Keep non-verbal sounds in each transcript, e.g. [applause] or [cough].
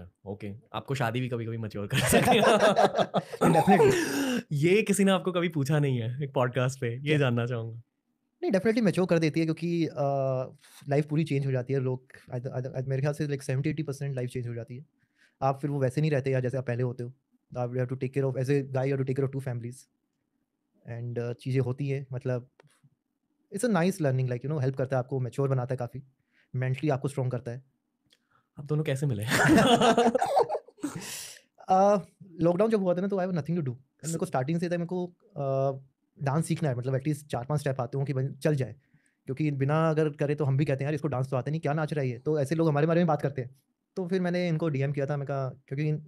Okay okay. आपको शादी भी कभी कभी मच्योर कर [laughs] सकती ये किसी ने आपको कभी पूछा नहीं है एक पॉडकास्ट पे ये जानना चाहूंगा नहीं डेफिनेटली मैच्योर कर देती है क्योंकि लाइफ पूरी चेंज हो जाती है लोग मेरे ख्याल से like seventy eighty percent life change हो जाती है आप फिर वो वैसे नहीं रहते यार जैसे आप पहले होते हो आप have to take care of as a guy to take care of two families and चीज़ें होती हैं मतलब it's a nice learning like you know help करता है आपको मेच्योर बनाता है काफ़ी मेंटली आपको स्ट्रॉन्ग करता है आप दोनों कैसे मिले लॉकडाउन [laughs] जब हुआ था ना तो I have nothing to do मेरे को स्टार्टिंग से था मेरे को डांस सीखना है मतलब एटलीस्ट चार पांच स्टेप आते हो कि चल जाए क्योंकि बिना अगर करे तो हम भी कहते हैं यार इसको डांस तो आते नहीं क्या नाच रहा है तो ऐसे लोग हमारे बारे में बात करते हैं तो फिर मैंने इनको डीएम किया था मैं कहा क्योंकि इन,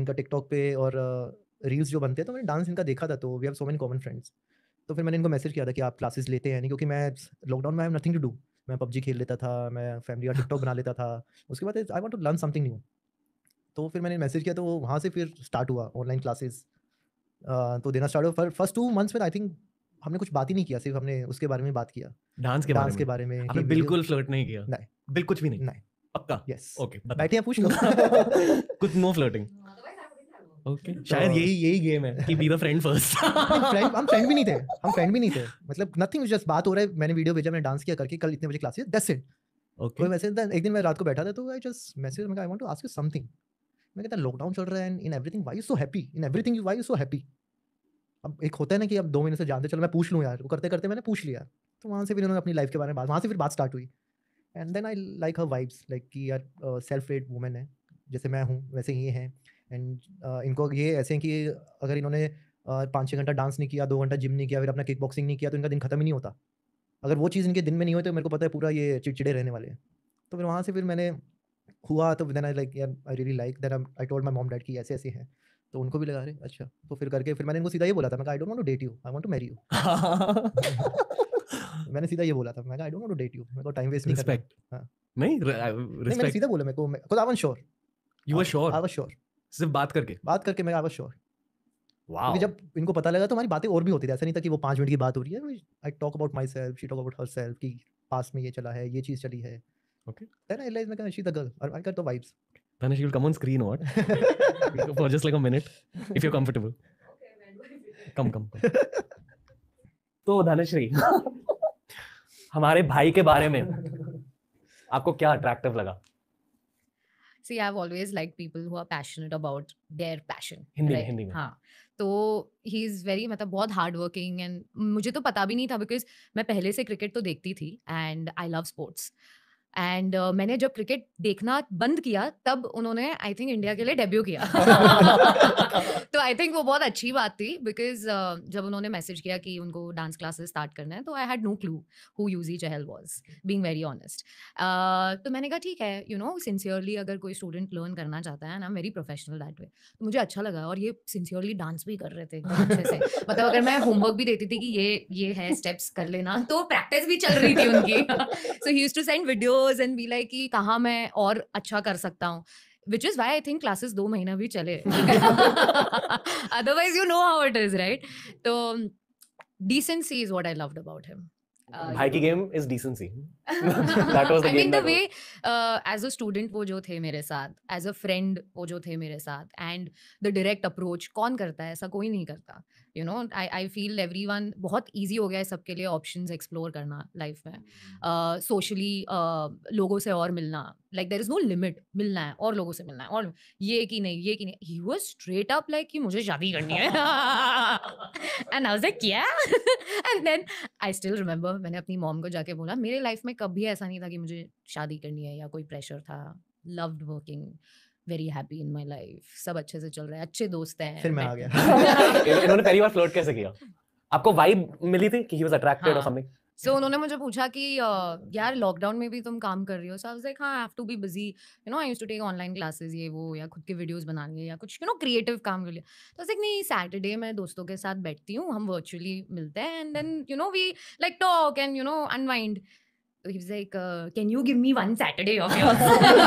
इनका टिकटॉक पे और रील्स जो बनते हैं तो मैंने डांस इनका देखा था तो we have so many common friends तो फिर मैंने इनको मैसेज किया था कि आप क्लासेस लेते हैं नहीं क्योंकि मैं लॉकडाउन में I have nothing to do मैं पबजी खेल लेता था मैं फैमिली का टिकटॉक बना लेता था उसके बाद I want to learn something new तो फिर मैंने मैसेज किया तो वहाँ से फिर स्टार्ट हुआ ऑनलाइन क्लासेस तो देना स्टार्ट हुआ फर्स्ट टू मंथ्स में आई थिंक हमने कुछ बात ही नहीं किया सिर्फ हमने उसके बारे में बात किया डांस के डांस के बारे में बिल्कुल फ्लर्ट नहीं किया नहीं बिल्कुल कुछ भी नहीं नहीं पक्का यस ओके बैठे पूछ लो [laughs] कुछ नो फ्लर्टिंग ओके तो शायद यही यही गेम है कि be the friend first friend हम फ्रेंड भी नहीं थे हम फ्रेंड भी नहीं थे मतलब नथिंग जस्ट बात हो रहा है मैंने वीडियो भेजा मैंने डांस किया करके कल इतने बजे क्लास दैट्स इट ओके कोई मैसेज एक दिन मैं रात को बैठा था तो आई जस्ट मैसेज मैं I want to ask you something मैं कहता लॉकडाउन चल रहा है and in everything why you so happy in everything you why you so happy अब एक होता है ना कि अब दो महीने से जानते चलो मैं पूछ लूँ यार वो करते करते मैंने पूछ लिया तो वहाँ से फिर उन्होंने अपनी लाइफ के बारे में बात वहाँ से फिर बात स्टार्ट हुई and then I like her vibes like कि यार सेल्फ रेड वुमेन है जैसे मैं हूँ वैसे ये हैं एंड uh, इनको ये ऐसे हैं कि अगर इन्होंने uh, पाँच छः घंटा डांस नहीं किया दो घंटा जिम नहीं किया फिर अपना किक बॉक्सिंग नहीं किया तो इनका दिन खत्म ही नहीं होता अगर वो चीज़ इनके दिन में नहीं होती तो मेरे को पता है पूरा ये चिड़चिड़े रहने वाले हैं तो फिर वहाँ से फिर मैंने हुआ तो देन आई लाइक यार I really like then I told my mom dad की ऐसे ऐसे हैं तो उनको भी लगा रहे अच्छा तो फिर करके फिर मैंने इनको सीधा ये बोला था मैं I don't want to date you I want to marry you मैंने सीधा ये बोला था मैं I don't want to date you मेरे को टाइम वेस्ट नहीं रिस्पेक्ट हां नहीं रिस्पेक्ट मैंने सीधा बोला मेरे को I was sure you were sure I was sure सिर्फ बात करके बात करके मैं आई श्योर वाह जब इनको पता लगा तो हमारी बातें और भी होती थी ऐसा नहीं था कि वो पाँच मिनट की बात हो रही है I talk about myself she talk about herself की पास में ये चला है ये चीज़ चली है ओके आई लाइक मैं शी द गर्ल और I vibes then she will come on screen what [laughs] for just like a minute if you're comfortable come come [laughs] तो धनश्री हमारे भाई के बारे में आपको क्या अट्रैक्टिव लगा see I always like people who are passionate about their passion हाँ तो ही इज़ वेरी मतलब बहुत हार्ड वर्किंग एंड मुझे तो पता भी नहीं था बिकॉज मैं पहले से क्रिकेट तो देखती थी and I love sports and uh, मैंने जब क्रिकेट देखना बंद किया तब उन्होंने आई थिंक इंडिया के लिए डेब्यू किया [laughs] तो आई थिंक वो बहुत अच्छी बात थी बिकॉज uh, जब उन्होंने मैसेज किया कि उनको डांस क्लासेस स्टार्ट करना है तो I had no clue who Yuzi Chahal was being very honest तो मैंने कहा ठीक है यू नो सिंसियरली अगर कोई स्टूडेंट लर्न करना चाहता है ना वेरी प्रोफेशनल दैट वे तो मुझे अच्छा लगा और ये सिंसियरली डांस भी कर रहे थे अच्छे से मतलब अगर मैं होमवर्क भी देती थी कि ये ये है स्टेप्स कर लेना तो प्रैक्टिस भी चल रही थी उनकी so he used to send video photos and be like कहाँ मैं और अच्छा कर सकता हूँ which is why I think classes दो महीना भी चले otherwise you know how it is right तो decency is what I love about him direct approach कौन करता है ऐसा कोई नहीं करता you know I I feel everyone बहुत ईजी हो गया है सबके लिए ऑप्शन एक्सप्लोर करना लाइफ में सोशली uh, uh, लोगों से और मिलना like there is no limit मिलना है और लोगों से मिलना है और ये कि नहीं ये कि नहीं he was straight up like कि मुझे शादी करनी है एंड आई लाइक क्या and then I still remember मैंने अपनी मॉम को जाके बोला मेरे लाइफ में कभी ऐसा नहीं था कि मुझे शादी करनी है या कोई प्रेशर था loved working very happy in my life सब अच्छे से चल रहा है अच्छे दोस्त हैं फिर मैं आ गया इन्होंने पहली बार फ्लर्ट कैसे किया आपको वाइब मिली थी कि ही वाज अट्रैक्टेड और समथिंग सो so, उन्होंने मुझे पूछा कि uh, यार लॉकडाउन में भी तुम काम कर रही हो सो आई लाइक हाँ have to be busy you know I used to take online classes ये वो या खुद के वीडियोस बनाने या कुछ यू नो क्रिएटिव काम कर लिया तो लाइक नहीं सैटरडे मैं दोस्तों के साथ बैठती हूँ हम वर्चुअली मिलते हैं and then you know we like talk and you know unwind तो he like can you give me one Saturday off Saturday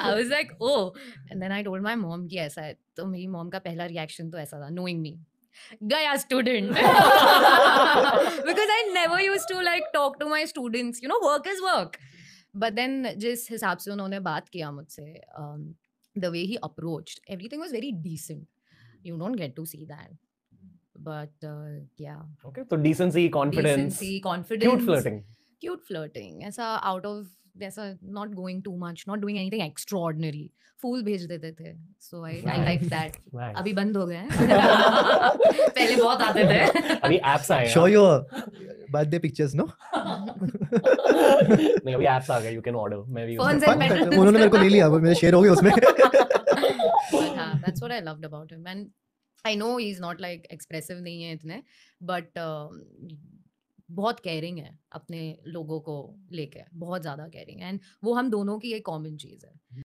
I was like oh and then I told my mom कि ऐसा है तो मेरी mom का पहला reaction तो ऐसा था नोइंग मी गया student because I never used to like talk to my students you know work is work but then जिस हिसाब से उन्होंने बात किया मुझसे the way he approach everything was very decent you don't get to see that but uh, yeah okay तो decency confidence decency confidence cute flirting cute flirting ऐसा out of ऐसा not going too much not doing anything extraordinary फूल भेज देते थे so I nice. I like that nice. अभी बंद हो गए हैं पहले बहुत आते थे अभी apps आए show your birthday pictures no नहीं अभी apps आ गए you can order मैं भी उन्होंने मेरे को ले लिया वो मेरे शेयर हो गए उसमें but, हाँ, that's what I loved about him and I know is not like expressive नहीं है इतने बट बहुत केयरिंग है अपने लोगों को लेके बहुत ज़्यादा केयरिंग एंड वो हम दोनों की एक कॉमन चीज़ है